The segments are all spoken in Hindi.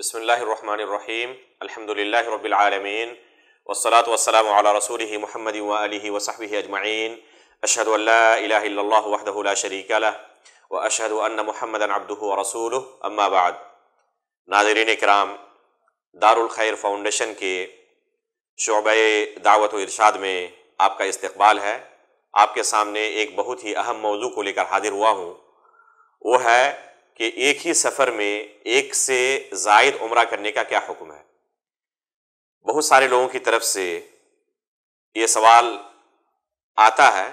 बसमीम अलहमदिल्ल रबालमीन वसलात वसलम रसूल महमद वसहब अजमाइन अशहद वहदा शरीक व अशहद महमद अब्दू रसूल अम्माबाद नाजरीन कराम दारुलखैर फ़ाउंडेशन के शोब दावत इरशाद में आपका इस्तबाल है आपके सामने एक बहुत ही अहम मौजू को लेकर हाजिर हुआ हूँ वो है कि एक ही सफ़र में एक से जायद उम्र करने का क्या हुक्म है बहुत सारे लोगों की तरफ से ये सवाल आता है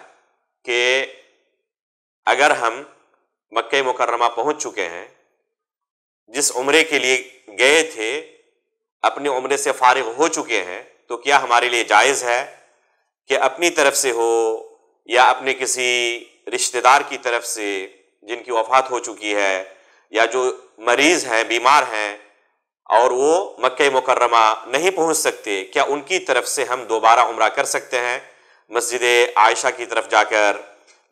कि अगर हम मक् मुकरमा पहुंच चुके हैं जिस उम्र के लिए गए थे अपनी उम्र से फारिग हो चुके हैं तो क्या हमारे लिए जायज़ है कि अपनी तरफ से हो या अपने किसी रिश्तेदार की तरफ से जिनकी वफात हो चुकी है या जो मरीज हैं बीमार हैं और वो मक् मुकर्रमा नहीं पहुंच सकते क्या उनकी तरफ से हम दोबारा उम्र कर सकते हैं मस्जिद आयशा की तरफ जाकर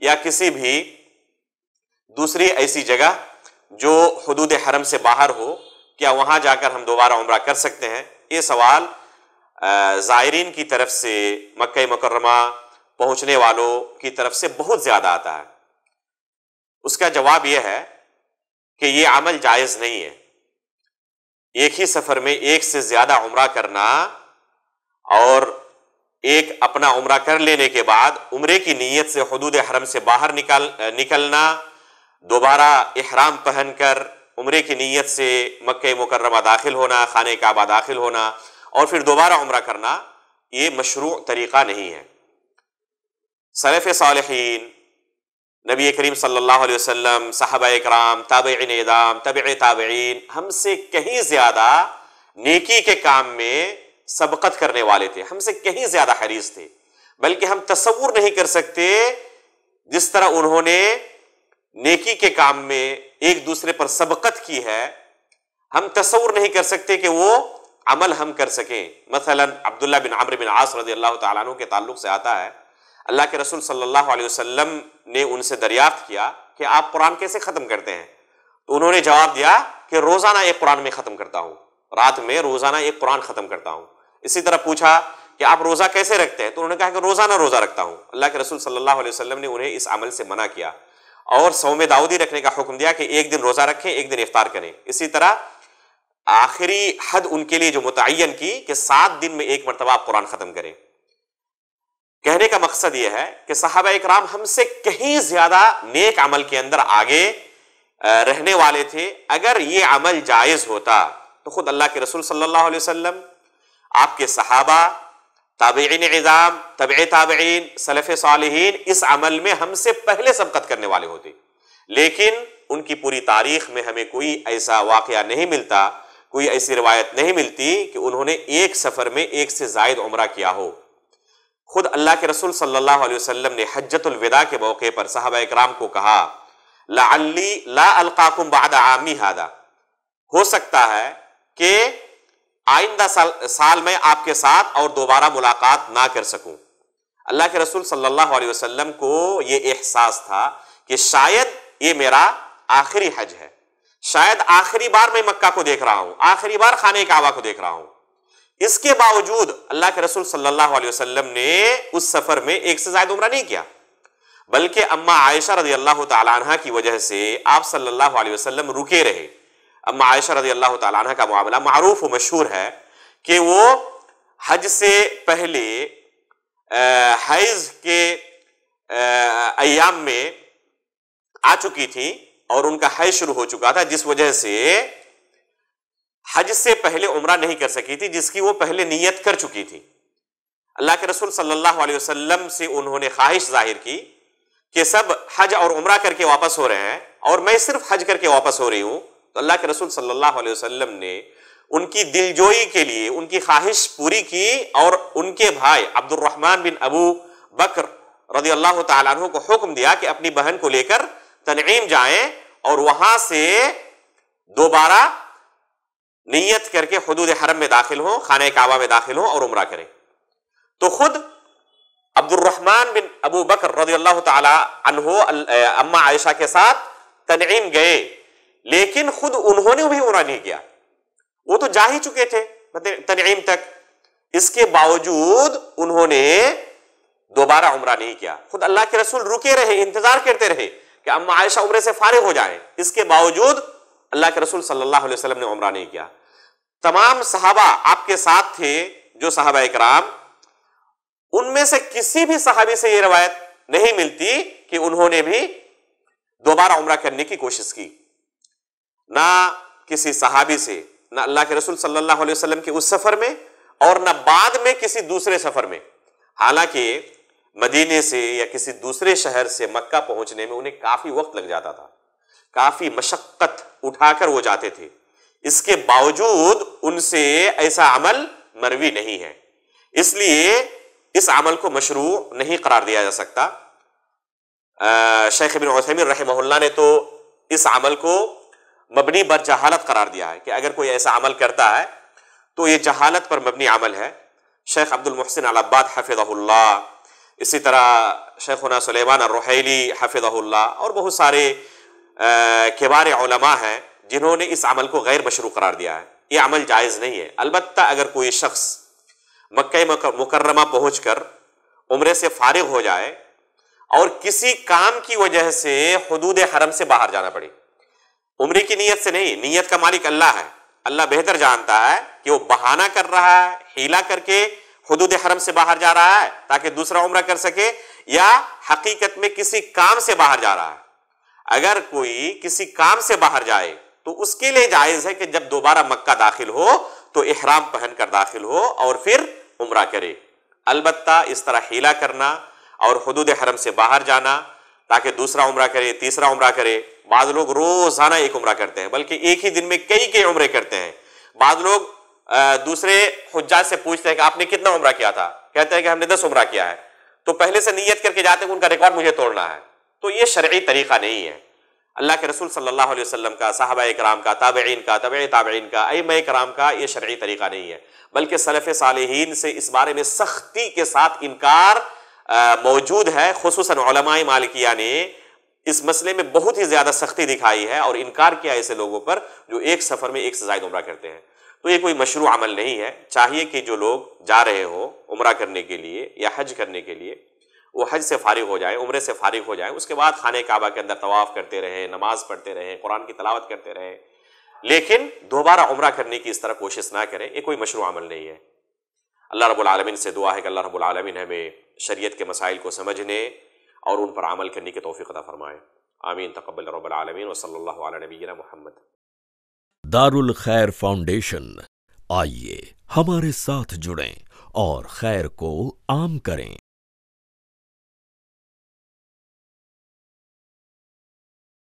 या किसी भी दूसरी ऐसी जगह जो हदूद हरम से बाहर हो क्या वहाँ जाकर हम दोबारा उम्र कर सकते हैं ये सवाल ज़ायरीन की तरफ से मक् मकरमा पहुँचने वालों की तरफ से बहुत ज़्यादा आता है उसका जवाब यह है कि ये अमल जायज़ नहीं है एक ही सफ़र में एक से ज़्यादा उम्र करना और एक अपना उम्र कर लेने के बाद उम्र की नीयत से हदूद हरम से बाहर निकाल निकलना दोबारा अहराम पहनकर उम्र की नीयत से मक् मुकर्रमा दाखिल होना खाने काबा दाखिल होना और फिर दोबारा उम्र करना ये मशरू तरीक़ा नहीं है सलफ़ सालखीन नबी करीम सल्लल्लाहु अलैहि वसल्लम कराम ताबन दाम तब ताबीन हमसे कहीं ज़्यादा नेकी के काम में सबकत करने वाले थे हमसे कहीं ज़्यादा हरीज थे बल्कि हम तस्वूर नहीं कर सकते जिस तरह उन्होंने नेकी के काम में एक दूसरे पर सबकत की है हम तस्वूर नहीं कर सकते कि वो अमल हम कर सकें मसलन अब्दुल्ला बिन आमर बिन आस रजी अल्लाह तु के ताल्लुक से आता है अल्लाह के रसूल सल्लल्लाहु अलैहि वसल्लम ने उनसे दरियाफ्त किया कि आप कुरान कैसे ख़त्म करते हैं तो उन्होंने जवाब दिया कि रोज़ाना एक कुरान में ख़त्म करता हूँ रात में रोज़ाना एक कुरान ख़त्म करता हूँ इसी तरह पूछा कि आप रोज़ा कैसे रखते हैं तो उन्होंने कहा कि रोज़ाना रोज़ा रखता हूँ अल्लाह के रसूल सल्लल्लाहु अलैहि वसल्लम ने उन्हें इस अमल से मना किया और सौम दाऊदी रखने का हुक्म दिया कि एक दिन रोज़ा रखें एक दिन इफ्तार करें इसी तरह आखिरी हद उनके लिए जो मुतन की कि सात दिन में एक मरतबा आप कुरान ख़त्म करें कहने का मकसद यह है कि साहब इकराम हमसे कहीं ज्यादा नेक अमल के अंदर आगे रहने वाले थे अगर ये अमल जायज होता तो खुद अल्लाह के रसूल सल्लल्लाहु अलैहि वसल्लम आपके सहाबा ताबेन इज़ाम तब ताबेन सलफ़ साल इस अमल में हमसे पहले सबकत करने वाले होते लेकिन उनकी पूरी तारीख में हमें कोई ऐसा वाक़ नहीं मिलता कोई ऐसी रिवायत नहीं मिलती कि उन्होंने एक सफ़र में एक से जायद उम्र किया हो खुद अल्लाह के रसूल सल्लल्लाहु अलैहि वसल्लम ने हजतुल विदा के मौके पर साहब इकराम को कहा ला अल्ली ला अलकाकुम बाद आमी हादा हो सकता है कि आइंदा साल साल में आपके साथ और दोबारा मुलाकात ना कर सकूं अल्लाह के रसूल सल्लल्लाहु अलैहि वसल्लम को ये एहसास था कि शायद ये मेरा आखिरी हज है शायद आखिरी बार मैं मक्का को देख रहा हूं आखिरी बार खाने कावा को देख रहा हूं इसके बावजूद अल्लाह के रसूल सल्लल्लाहु अलैहि वसल्लम ने उस सफर में एक से ज्यादा उम्र नहीं किया बल्कि अम्मा आयशा रजी अल्लाह तला की वजह से आप सल्लाह वसलम रुके रहे अम्मा आयशा रजी अल्लाह तला का मामला मरूफ व मशहूर है कि वो हज से पहले हज के अयाम में आ चुकी थी और उनका हज शुरू हो चुका था जिस वजह से हज से पहले उम्र नहीं कर सकी थी जिसकी वो पहले नीयत कर चुकी थी अल्लाह के रसूल सल्लल्लाहु अलैहि वसल्लम से उन्होंने ख्वाहिश जाहिर की कि सब हज और उम्र करके वापस हो रहे हैं और मैं सिर्फ हज करके वापस हो रही हूँ तो अल्लाह के रसूल सल्लल्लाहु अलैहि वसल्लम ने उनकी दिलजोई के लिए उनकी ख्वाहिश पूरी की और उनके भाई अब्दुलरहमान बिन अबू बकर रदी अल्लाह तु को हुक्म दिया कि अपनी बहन को लेकर तनईम जाए और वहां से दोबारा नीयत करके हदूद हरम में दाखिल हों खान काबा में दाखिल हों और उम्र करें तो खुद अब्दुलरहमान बिन अबू बकर रजी अल्लाह तहो अम्मा आयशा के साथ तनईम गए लेकिन खुद उन्होंने भी उम्र नहीं किया वो तो जा ही चुके थे मतलब तनईम तक इसके बावजूद उन्होंने दोबारा उम्र नहीं किया खुद अल्लाह के रसूल रुके रहे इंतजार करते रहे कि अम्मा आयशा उम्र से फारिग हो जाए इसके बावजूद अल्लाह के रसूल सल्लल्लाहु अलैहि वसल्लम ने उमरा नहीं किया तमाम सहाबा आपके साथ थे जो सहाबा इकराम उनमें से किसी भी सहाबी से यह रवायत नहीं मिलती कि उन्होंने भी दोबारा उम्र करने की कोशिश की ना किसी सहाबी से ना अल्लाह के रसूल सल्लल्लाहु अलैहि वसल्लम के उस सफर में और ना बाद में किसी दूसरे सफर में हालांकि मदीने से या किसी दूसरे शहर से मक्का पहुंचने में उन्हें काफी वक्त लग जाता था काफी मशक्क़त उठाकर वो जाते थे इसके बावजूद उनसे ऐसा अमल मरवी नहीं है इसलिए इस अमल को मशरू नहीं करार दिया जा सकता शेख बिन रहमल्ला ने तो इस अमल को मबनी बर जहालत करार दिया है कि अगर कोई ऐसा अमल करता है तो ये जहालत पर मबनी अमल है शेख अब्दुल मोहसिन अलाबाद हफिज़ल्ला इसी तरह शेखना सलेमान रोहैली हफिज़ल्ला और बहुत सारे केबारमा हैं जिन्होंने इस अमल को गैर मशरू करार दिया है ये अमल जायज़ नहीं है अलबत् अगर कोई शख्स मक् मुकर्रमा पहुँच कर उम्र से फारग हो जाए और किसी काम की वजह से हदूद हरम से बाहर जाना पड़े उम्र की नीयत से नहीं नीयत का मालिक अल्लाह है अल्लाह बेहतर जानता है कि वो बहाना कर रहा है हीला करके हदूद हरम से बाहर जा रहा है ताकि दूसरा उम्र कर सके या हकीकत में किसी काम से बाहर जा रहा है अगर कोई किसी काम से बाहर जाए तो उसके लिए जायज है कि जब दोबारा मक्का दाखिल हो तो एहराम पहनकर दाखिल हो और फिर उम्र करे अलबत् इस तरह हीला करना और हदूद हरम से बाहर जाना ताकि दूसरा उम्र करे तीसरा उम्र करे बाद लोग रोजाना एक उम्र करते हैं बल्कि एक ही दिन में कई कई उम्र करते हैं बाद लोग दूसरे हजाज से पूछते हैं कि आपने कितना उम्र किया था कहते हैं कि हमने दस उम्र किया है तो पहले से नीयत करके जाते हैं उनका रिकॉर्ड मुझे तोड़ना है तो ये शर्य तरीक़ा नहीं है अल्लाह के रसूल सल्लल्लाहु अलैहि वसल्लम का साहबा कराम का ताबेन का तब ताबेन का अम कराम का ये शर्य तरीक़ा नहीं है बल्कि सलफ़ साल से इस बारे में सख्ती के साथ इनकार मौजूद है खसूस मालिकिया ने इस मसले में बहुत ही ज़्यादा सख्ती दिखाई है और इनकार किया ऐसे लोगों पर जो एक सफ़र में एक से ज़ायद उम्र करते हैं तो ये कोई मशरू अमल नहीं है चाहिए कि जो लोग जा रहे हो उम्र करने के लिए या हज करने के लिए वो हज से फारिग हो जाए उम्र से फारिग हो जाए उसके बाद खाने काबा के अंदर तवाफ़ करते रहे नमाज पढ़ते रहे कुरान की तलावत करते रहे लेकिन दोबारा उम्र करने की इस तरह कोशिश ना करें ये कोई मशरू अमल नहीं है अल्लाह रबालमीन से दुआ है कि अल्लाह रबालमीन हमें शरीयत के मसाइल को समझने और उन पर अमल करने की तोफ़ीक़ता फ़रमाएँ आमीन तकबल रबालमीन वसल नबीना महमद दारुल खैर फाउंडेशन आइए हमारे साथ जुड़ें और खैर को आम करें